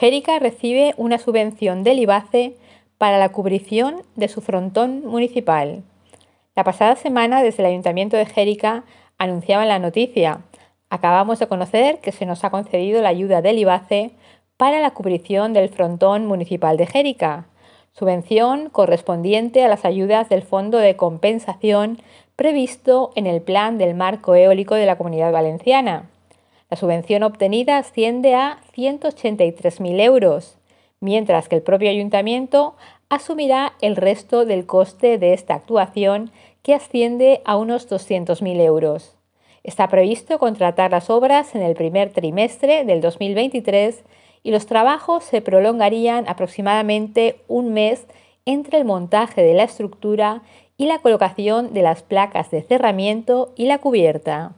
Jérica recibe una subvención del IBACE para la cubrición de su frontón municipal. La pasada semana, desde el Ayuntamiento de Jérica, anunciaban la noticia. Acabamos de conocer que se nos ha concedido la ayuda del IBACE para la cubrición del frontón municipal de Jérica, subvención correspondiente a las ayudas del Fondo de Compensación previsto en el Plan del Marco Eólico de la Comunidad Valenciana. La subvención obtenida asciende a 183.000 euros, mientras que el propio ayuntamiento asumirá el resto del coste de esta actuación, que asciende a unos 200.000 euros. Está previsto contratar las obras en el primer trimestre del 2023 y los trabajos se prolongarían aproximadamente un mes entre el montaje de la estructura y la colocación de las placas de cerramiento y la cubierta.